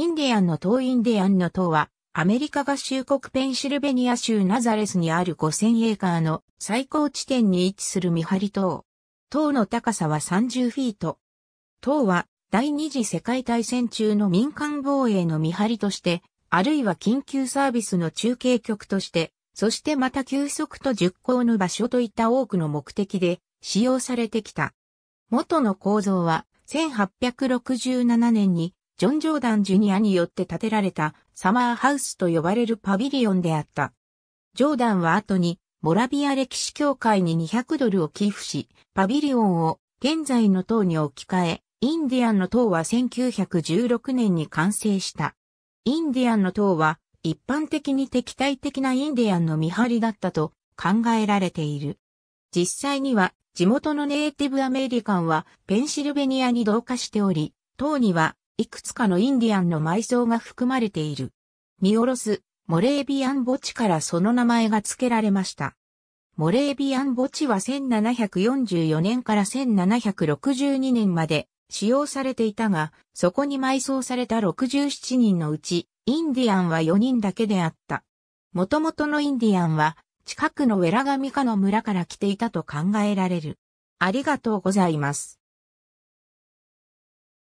インディアンの党インディアンの塔は、アメリカ合衆国ペンシルベニア州ナザレスにある5000エーカーの最高地点に位置する見張り塔。塔の高さは30フィート。塔は第二次世界大戦中の民間防衛の見張りとして、あるいは緊急サービスの中継局として、そしてまた休息と熟考の場所といった多くの目的で使用されてきた。元の構造は1867年にジョン・ジョーダン・ジュニアによって建てられたサマーハウスと呼ばれるパビリオンであった。ジョーダンは後にモラビア歴史協会に200ドルを寄付し、パビリオンを現在の塔に置き換え、インディアンの塔は1916年に完成した。インディアンの塔は一般的に敵対的なインディアンの見張りだったと考えられている。実際には地元のネイティブアメリカンはペンシルベニアに同化しており、塔にはいくつかのインディアンの埋葬が含まれている。見下ろす、モレービアン墓地からその名前が付けられました。モレービアン墓地は1744年から1762年まで使用されていたが、そこに埋葬された67人のうち、インディアンは4人だけであった。元々のインディアンは、近くのウェラガミカの村から来ていたと考えられる。ありがとうございます。